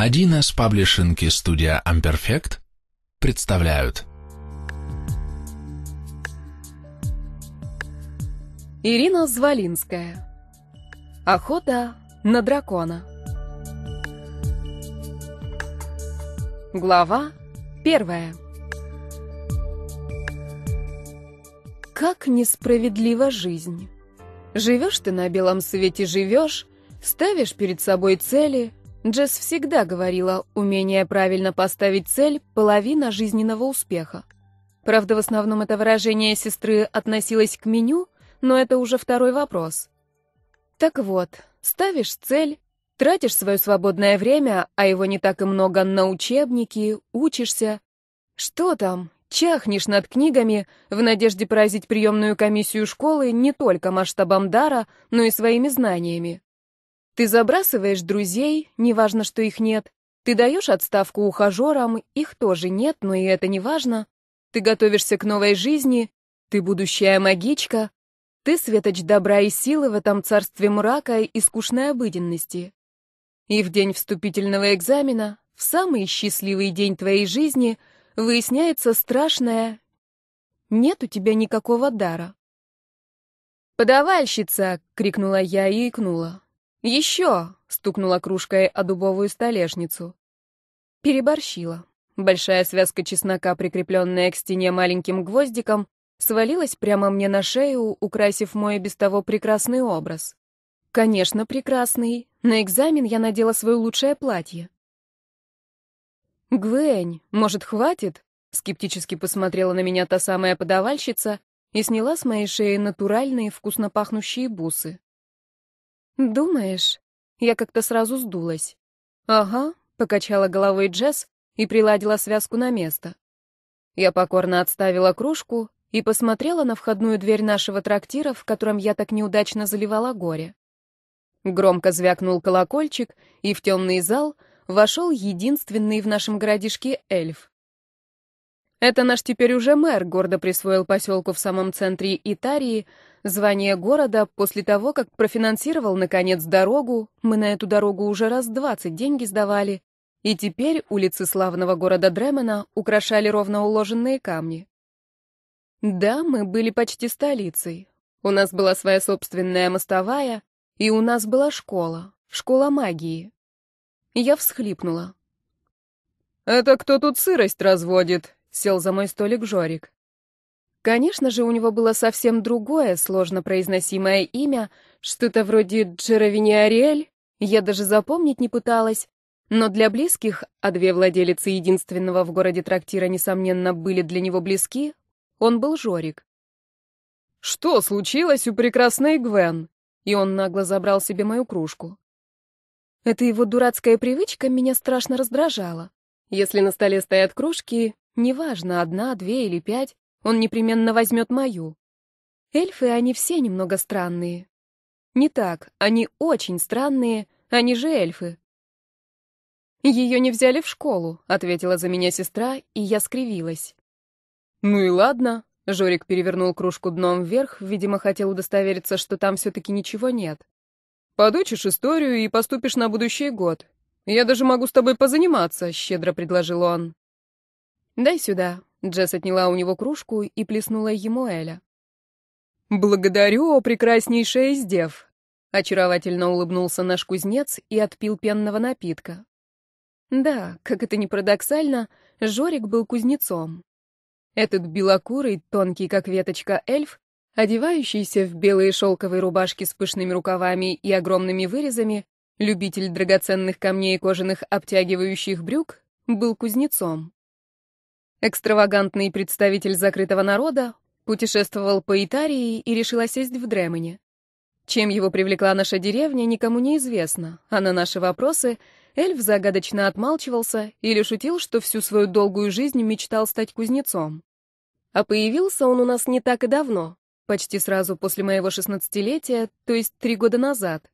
Один из паблишинки студия Amperfect представляют. Ирина Звалинская. Охота на дракона. Глава первая. Как несправедлива жизнь. Живешь ты на белом свете, живешь, ставишь перед собой цели, Джесс всегда говорила, умение правильно поставить цель – половина жизненного успеха. Правда, в основном это выражение сестры относилось к меню, но это уже второй вопрос. Так вот, ставишь цель, тратишь свое свободное время, а его не так и много, на учебники, учишься. Что там? Чахнешь над книгами в надежде поразить приемную комиссию школы не только масштабом дара, но и своими знаниями. Ты забрасываешь друзей, неважно, что их нет. Ты даешь отставку ухажерам, их тоже нет, но и это не важно. Ты готовишься к новой жизни, ты будущая магичка. Ты светоч добра и силы в этом царстве мрака и скучной обыденности. И в день вступительного экзамена, в самый счастливый день твоей жизни, выясняется страшное «нет у тебя никакого дара». «Подавальщица!» — крикнула я и икнула. «Еще!» — стукнула кружкой о дубовую столешницу. Переборщила. Большая связка чеснока, прикрепленная к стене маленьким гвоздиком, свалилась прямо мне на шею, украсив мой без того прекрасный образ. Конечно, прекрасный. На экзамен я надела свое лучшее платье. «Гвень, может, хватит?» — скептически посмотрела на меня та самая подавальщица и сняла с моей шеи натуральные, вкусно пахнущие бусы. «Думаешь?» Я как-то сразу сдулась. «Ага», — покачала головой Джесс и приладила связку на место. Я покорно отставила кружку и посмотрела на входную дверь нашего трактира, в котором я так неудачно заливала горе. Громко звякнул колокольчик, и в темный зал вошел единственный в нашем городишке эльф. Это наш теперь уже мэр гордо присвоил поселку в самом центре Итарии — звание города после того, как профинансировал, наконец, дорогу, мы на эту дорогу уже раз двадцать деньги сдавали, и теперь улицы славного города Дремена украшали ровно уложенные камни. Да, мы были почти столицей. У нас была своя собственная мостовая, и у нас была школа, школа магии. Я всхлипнула. «Это кто тут сырость разводит?» — сел за мой столик Жорик. Конечно же, у него было совсем другое, сложно произносимое имя, что-то вроде Джеровини Ариэль, я даже запомнить не пыталась. Но для близких, а две владелицы единственного в городе трактира, несомненно, были для него близки, он был Жорик. «Что случилось у прекрасной Гвен?» И он нагло забрал себе мою кружку. Эта его дурацкая привычка меня страшно раздражала. Если на столе стоят кружки, неважно, одна, две или пять, он непременно возьмет мою. Эльфы, они все немного странные. Не так, они очень странные, они же эльфы. «Ее не взяли в школу», — ответила за меня сестра, и я скривилась. «Ну и ладно», — Жорик перевернул кружку дном вверх, видимо, хотел удостовериться, что там все-таки ничего нет. «Подучишь историю и поступишь на будущий год. Я даже могу с тобой позаниматься», — щедро предложил он. «Дай сюда», Джесс отняла у него кружку и плеснула ему Эля. «Благодарю, о прекраснейшая из дев!» Очаровательно улыбнулся наш кузнец и отпил пенного напитка. Да, как это ни парадоксально, Жорик был кузнецом. Этот белокурый, тонкий как веточка эльф, одевающийся в белые шелковые рубашки с пышными рукавами и огромными вырезами, любитель драгоценных камней и кожаных обтягивающих брюк, был кузнецом экстравагантный представитель закрытого народа, путешествовал по Итарии и решил осесть в Дремене. Чем его привлекла наша деревня, никому не известно, а на наши вопросы эльф загадочно отмалчивался или шутил, что всю свою долгую жизнь мечтал стать кузнецом. А появился он у нас не так и давно, почти сразу после моего шестнадцатилетия, то есть три года назад.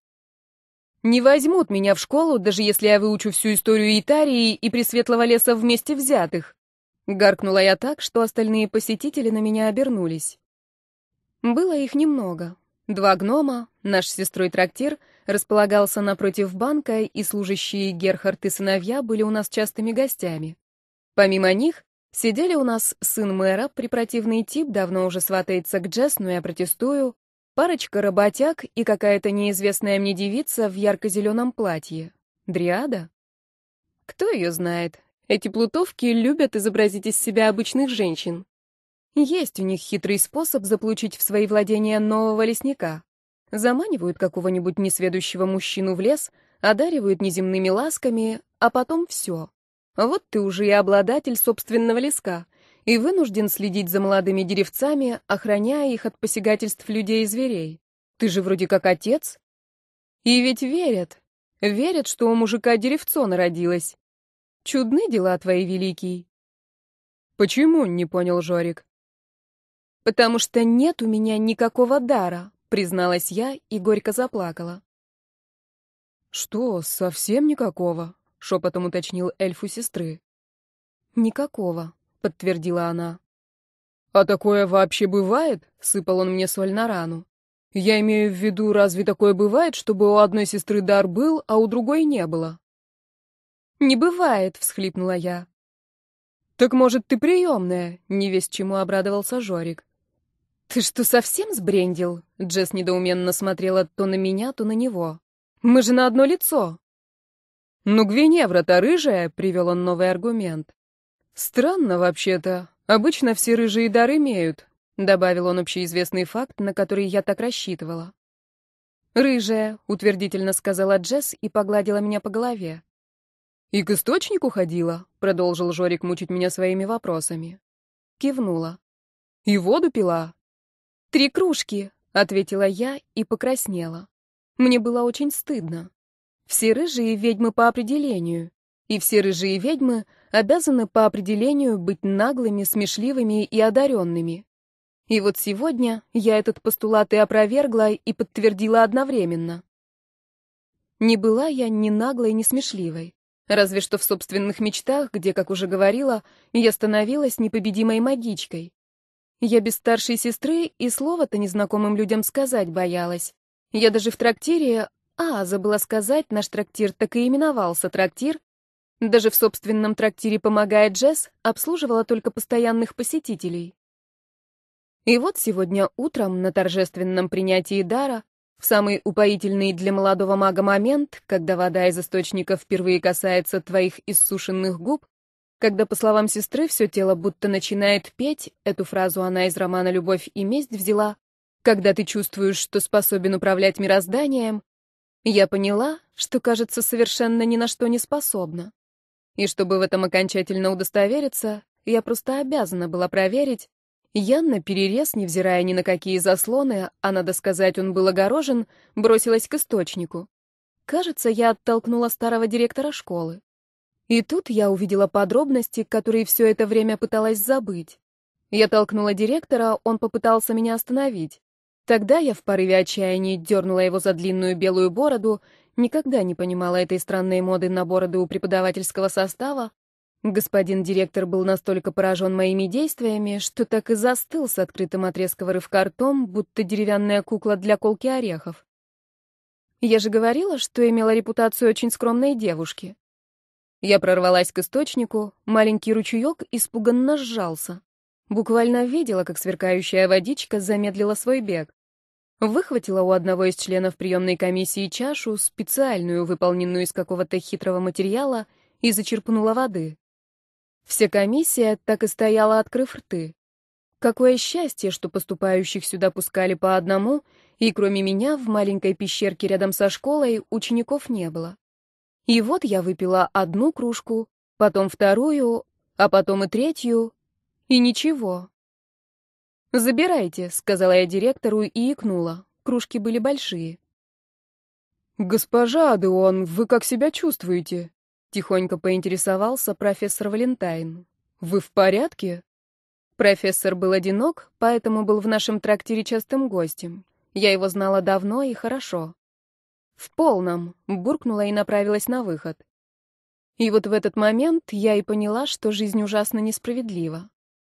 Не возьмут меня в школу, даже если я выучу всю историю Итарии и Пресветлого леса вместе взятых. Гаркнула я так, что остальные посетители на меня обернулись. Было их немного. Два гнома, наш с сестрой трактир, располагался напротив банка, и служащие Герхард и сыновья были у нас частыми гостями. Помимо них, сидели у нас сын мэра, препротивный тип, давно уже сватается к Джессну но я протестую, парочка работяг и какая-то неизвестная мне девица в ярко-зеленом платье. Дриада? Кто ее знает? Эти плутовки любят изобразить из себя обычных женщин. Есть у них хитрый способ заполучить в свои владения нового лесника. Заманивают какого-нибудь несведущего мужчину в лес, одаривают неземными ласками, а потом все. Вот ты уже и обладатель собственного леска, и вынужден следить за молодыми деревцами, охраняя их от посягательств людей и зверей. Ты же вроде как отец. И ведь верят. Верят, что у мужика деревцо народилось. Чудны дела твои, великий. Почему? Не понял Жорик. Потому что нет у меня никакого дара, призналась я и горько заплакала. Что, совсем никакого? Шепотом уточнил эльф у сестры. Никакого, подтвердила она. А такое вообще бывает? Сыпал он мне соль на рану. Я имею в виду, разве такое бывает, чтобы у одной сестры дар был, а у другой не было? «Не бывает», — всхлипнула я. «Так, может, ты приемная?» — Не невесть чему обрадовался Жорик. «Ты что, совсем сбрендил?» — Джесс недоуменно смотрела то на меня, то на него. «Мы же на одно лицо!» «Ну, Гвиневра-то рыжая!» — привел он новый аргумент. «Странно, вообще-то. Обычно все рыжие дар имеют», — добавил он общеизвестный факт, на который я так рассчитывала. «Рыжая», — утвердительно сказала Джесс и погладила меня по голове. «И к источнику ходила?» — продолжил Жорик мучить меня своими вопросами. Кивнула. «И воду пила?» «Три кружки», — ответила я и покраснела. Мне было очень стыдно. Все рыжие ведьмы по определению. И все рыжие ведьмы обязаны по определению быть наглыми, смешливыми и одаренными. И вот сегодня я этот постулат и опровергла, и подтвердила одновременно. Не была я ни наглой, ни смешливой. Разве что в собственных мечтах, где, как уже говорила, я становилась непобедимой магичкой. Я без старшей сестры и слова-то незнакомым людям сказать боялась. Я даже в трактире... А, забыла сказать, наш трактир так и именовался трактир. Даже в собственном трактире, помогая Джесс, обслуживала только постоянных посетителей. И вот сегодня утром на торжественном принятии дара в самый упоительный для молодого мага момент, когда вода из источника впервые касается твоих иссушенных губ, когда, по словам сестры, все тело будто начинает петь, эту фразу она из романа «Любовь и месть» взяла, когда ты чувствуешь, что способен управлять мирозданием, я поняла, что, кажется, совершенно ни на что не способна. И чтобы в этом окончательно удостовериться, я просто обязана была проверить, Ян на перерез, невзирая ни на какие заслоны, а, надо сказать, он был огорожен, бросилась к источнику. Кажется, я оттолкнула старого директора школы. И тут я увидела подробности, которые все это время пыталась забыть. Я толкнула директора, он попытался меня остановить. Тогда я в порыве отчаяния дернула его за длинную белую бороду, никогда не понимала этой странной моды на бороды у преподавательского состава, Господин директор был настолько поражен моими действиями, что так и застыл с открытым от резкого рывка ртом, будто деревянная кукла для колки орехов. Я же говорила, что имела репутацию очень скромной девушки. Я прорвалась к источнику, маленький ручеек испуганно сжался. Буквально видела, как сверкающая водичка замедлила свой бег. Выхватила у одного из членов приемной комиссии чашу, специальную, выполненную из какого-то хитрого материала, и зачерпнула воды. Вся комиссия так и стояла, открыв рты. Какое счастье, что поступающих сюда пускали по одному, и кроме меня в маленькой пещерке рядом со школой учеников не было. И вот я выпила одну кружку, потом вторую, а потом и третью, и ничего. «Забирайте», — сказала я директору и икнула. Кружки были большие. «Госпожа Адеон, вы как себя чувствуете?» Тихонько поинтересовался профессор Валентайн. «Вы в порядке?» Профессор был одинок, поэтому был в нашем трактире частым гостем. Я его знала давно и хорошо. «В полном», — буркнула и направилась на выход. И вот в этот момент я и поняла, что жизнь ужасно несправедлива.